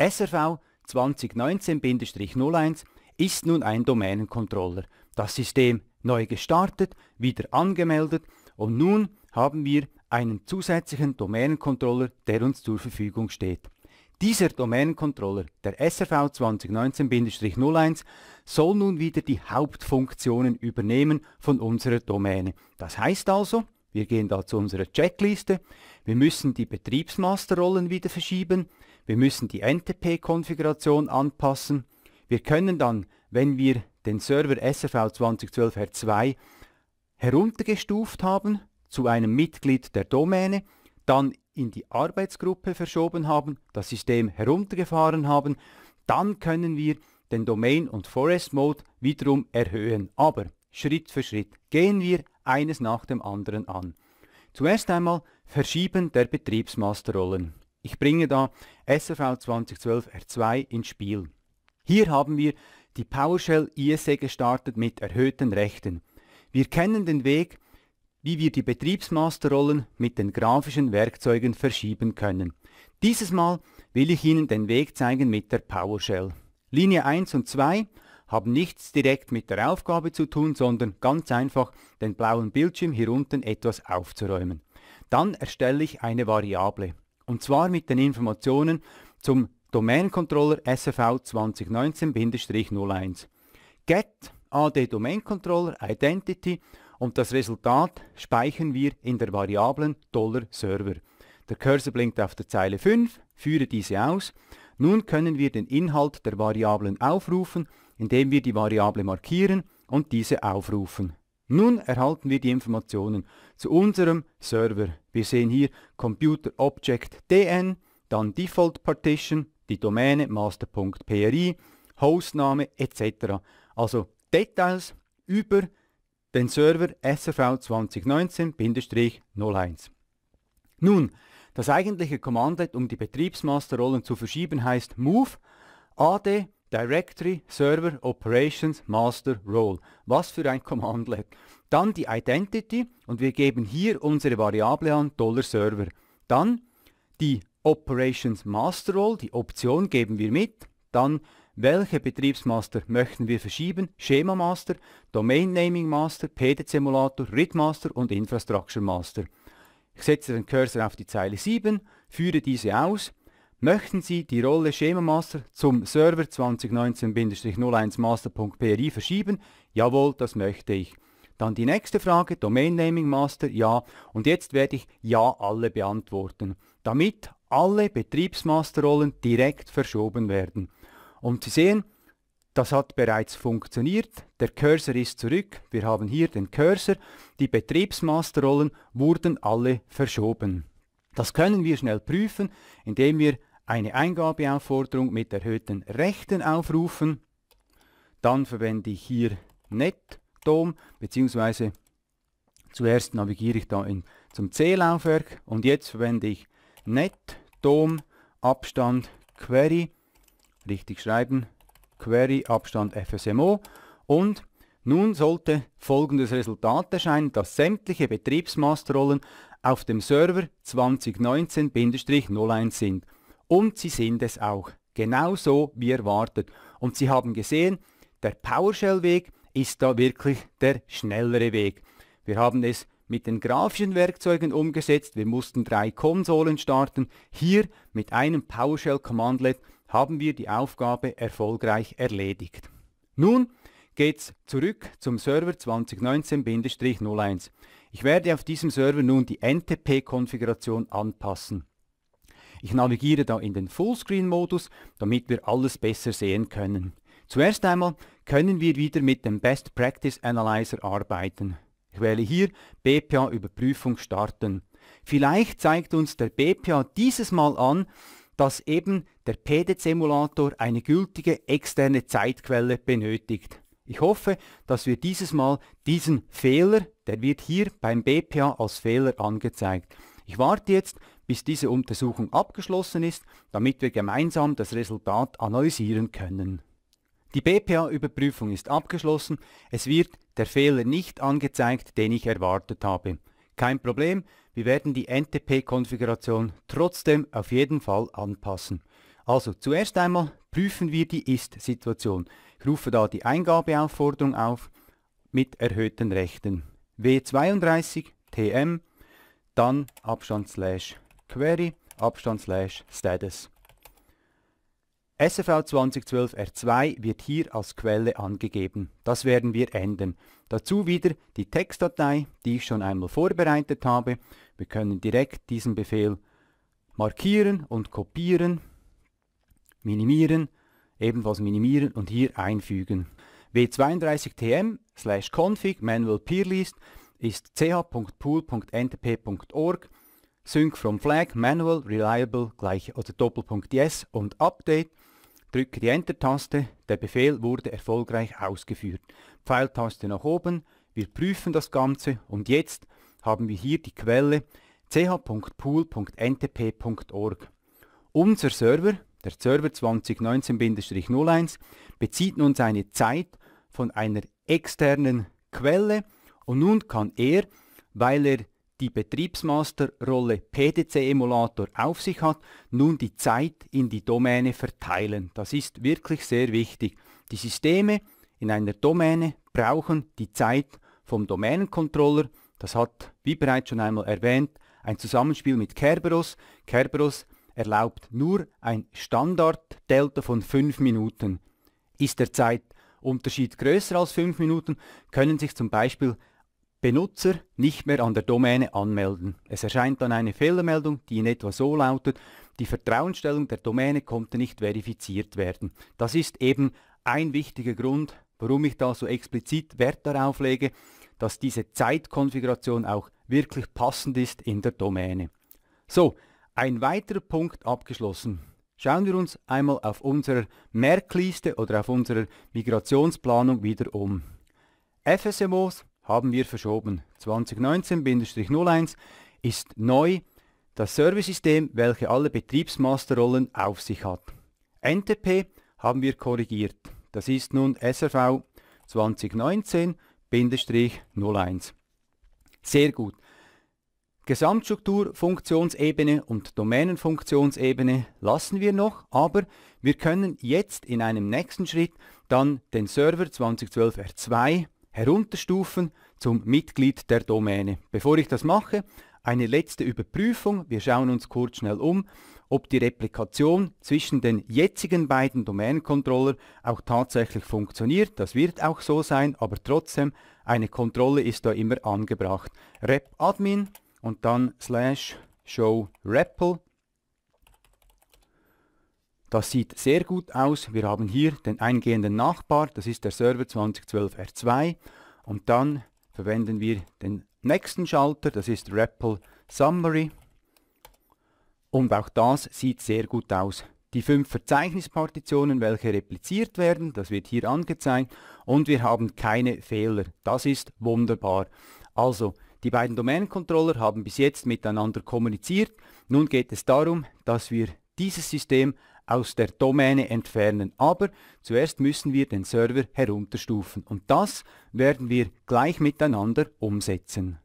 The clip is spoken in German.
SRV 2019-01 ist nun ein Domänencontroller. Das System neu gestartet, wieder angemeldet und nun haben wir einen zusätzlichen Domänencontroller, der uns zur Verfügung steht. Dieser Domänencontroller, der SRV 2019-01, soll nun wieder die Hauptfunktionen übernehmen von unserer Domäne. Das heißt also, wir gehen da zu unserer Checkliste, wir müssen die Betriebsmasterrollen wieder verschieben, wir müssen die NTP-Konfiguration anpassen. Wir können dann, wenn wir den Server SRV 2012 R2 heruntergestuft haben zu einem Mitglied der Domäne, dann in die Arbeitsgruppe verschoben haben, das System heruntergefahren haben, dann können wir den Domain- und Forest-Mode wiederum erhöhen. Aber Schritt für Schritt gehen wir eines nach dem anderen an. Zuerst einmal Verschieben der Betriebsmasterrollen. Ich bringe da SFV 2012 R2 ins Spiel. Hier haben wir die PowerShell ISE gestartet mit erhöhten Rechten. Wir kennen den Weg, wie wir die Betriebsmasterrollen mit den grafischen Werkzeugen verschieben können. Dieses Mal will ich Ihnen den Weg zeigen mit der PowerShell. Linie 1 und 2 haben nichts direkt mit der Aufgabe zu tun, sondern ganz einfach den blauen Bildschirm hier unten etwas aufzuräumen. Dann erstelle ich eine Variable. Und zwar mit den Informationen zum Domain-Controller SFV 2019-01. Get AD Domain Controller Identity und das Resultat speichern wir in der Variablen $Server. Der Cursor blinkt auf der Zeile 5, führe diese aus. Nun können wir den Inhalt der Variablen aufrufen, indem wir die Variable markieren und diese aufrufen. Nun erhalten wir die Informationen zu unserem Server. Wir sehen hier Computer Object DN, dann Default Partition, die Domäne master.pri, Hostname etc. Also Details über den Server SRV 2019-01. Nun, das eigentliche Commandlet, um die Betriebsmasterrollen zu verschieben, heißt move ad Directory Server Operations Master Role. Was für ein Commandlet. Dann die Identity und wir geben hier unsere Variable an, $Server. Dann die Operations Master Role, die Option geben wir mit. Dann welche Betriebsmaster möchten wir verschieben? Schema Master, Domain Naming Master, PDC Emulator, RID Master und Infrastructure Master. Ich setze den Cursor auf die Zeile 7, führe diese aus Möchten Sie die Rolle Schemamaster zum Server 2019-01master.pri verschieben? Jawohl, das möchte ich. Dann die nächste Frage, Domain Naming Master, ja. Und jetzt werde ich ja alle beantworten, damit alle Betriebsmasterrollen direkt verschoben werden. Und Sie sehen, das hat bereits funktioniert. Der Cursor ist zurück. Wir haben hier den Cursor. Die Betriebsmasterrollen wurden alle verschoben. Das können wir schnell prüfen, indem wir eine Eingabeaufforderung mit erhöhten Rechten aufrufen. Dann verwende ich hier NetDOM, beziehungsweise zuerst navigiere ich da in, zum C-Laufwerk und jetzt verwende ich NetDOM Abstand Query, richtig schreiben, Query Abstand FSMO und nun sollte folgendes Resultat erscheinen, dass sämtliche Betriebsmasterrollen auf dem Server 2019-01 sind. Und sie sind es auch. Genau so wie erwartet. Und sie haben gesehen, der PowerShell-Weg ist da wirklich der schnellere Weg. Wir haben es mit den grafischen Werkzeugen umgesetzt. Wir mussten drei Konsolen starten. Hier mit einem PowerShell-Commandlet haben wir die Aufgabe erfolgreich erledigt. Nun geht's zurück zum Server 2019-01. Ich werde auf diesem Server nun die NTP-Konfiguration anpassen. Ich navigiere da in den Fullscreen-Modus, damit wir alles besser sehen können. Zuerst einmal können wir wieder mit dem Best Practice Analyzer arbeiten. Ich wähle hier BPA-Überprüfung starten. Vielleicht zeigt uns der BPA dieses Mal an, dass eben der PDC-Emulator eine gültige externe Zeitquelle benötigt. Ich hoffe, dass wir dieses Mal diesen Fehler, der wird hier beim BPA als Fehler angezeigt. Ich warte jetzt, bis diese Untersuchung abgeschlossen ist, damit wir gemeinsam das Resultat analysieren können. Die BPA-Überprüfung ist abgeschlossen, es wird der Fehler nicht angezeigt, den ich erwartet habe. Kein Problem, wir werden die NTP-Konfiguration trotzdem auf jeden Fall anpassen. Also zuerst einmal prüfen wir die Ist-Situation. Ich rufe da die Eingabeaufforderung auf mit erhöhten Rechten. W32 TM, dann Abstand slash query Abstand slash status. SFV 2012 R2 wird hier als Quelle angegeben. Das werden wir ändern. Dazu wieder die Textdatei, die ich schon einmal vorbereitet habe. Wir können direkt diesen Befehl markieren und kopieren, minimieren, ebenfalls minimieren und hier einfügen. W32tm slash config manual peer list ist ch.pool.ntp.org Sync from Flag, Manual, Reliable, gleich oder Doppelpunkt Yes und Update. Drücke die Enter-Taste, der Befehl wurde erfolgreich ausgeführt. Pfeiltaste nach oben, wir prüfen das Ganze und jetzt haben wir hier die Quelle ch.pool.ntp.org. Unser Server, der Server 2019-01, bezieht nun seine Zeit von einer externen Quelle und nun kann er, weil er die Betriebsmasterrolle PDC-Emulator auf sich hat, nun die Zeit in die Domäne verteilen. Das ist wirklich sehr wichtig. Die Systeme in einer Domäne brauchen die Zeit vom Domänencontroller. Das hat, wie bereits schon einmal erwähnt, ein Zusammenspiel mit Kerberos. Kerberos erlaubt nur ein Standard-Delta von 5 Minuten. Ist der Zeitunterschied größer als 5 Minuten, können sich zum Beispiel Benutzer nicht mehr an der Domäne anmelden. Es erscheint dann eine Fehlermeldung, die in etwa so lautet, die Vertrauensstellung der Domäne konnte nicht verifiziert werden. Das ist eben ein wichtiger Grund, warum ich da so explizit Wert darauf lege, dass diese Zeitkonfiguration auch wirklich passend ist in der Domäne. So, ein weiterer Punkt abgeschlossen. Schauen wir uns einmal auf unserer Merkliste oder auf unserer Migrationsplanung wieder um. FSMOs haben wir verschoben. 2019-01 ist neu das Servicesystem, welches alle Betriebsmasterrollen auf sich hat. NTP haben wir korrigiert. Das ist nun SRV 2019-01. Sehr gut. Gesamtstruktur, Funktionsebene und Domänenfunktionsebene lassen wir noch, aber wir können jetzt in einem nächsten Schritt dann den Server 2012 R2 herunterstufen zum Mitglied der Domäne. Bevor ich das mache, eine letzte Überprüfung. Wir schauen uns kurz schnell um, ob die Replikation zwischen den jetzigen beiden Domänencontroller auch tatsächlich funktioniert. Das wird auch so sein, aber trotzdem, eine Kontrolle ist da immer angebracht. Rep admin und dann slash show REPL das sieht sehr gut aus. Wir haben hier den eingehenden Nachbar, das ist der Server 2012 R2. Und dann verwenden wir den nächsten Schalter, das ist REPL Summary. Und auch das sieht sehr gut aus. Die fünf Verzeichnispartitionen, welche repliziert werden, das wird hier angezeigt. Und wir haben keine Fehler. Das ist wunderbar. Also, die beiden Domain-Controller haben bis jetzt miteinander kommuniziert. Nun geht es darum, dass wir dieses System aus der Domäne entfernen. Aber zuerst müssen wir den Server herunterstufen und das werden wir gleich miteinander umsetzen.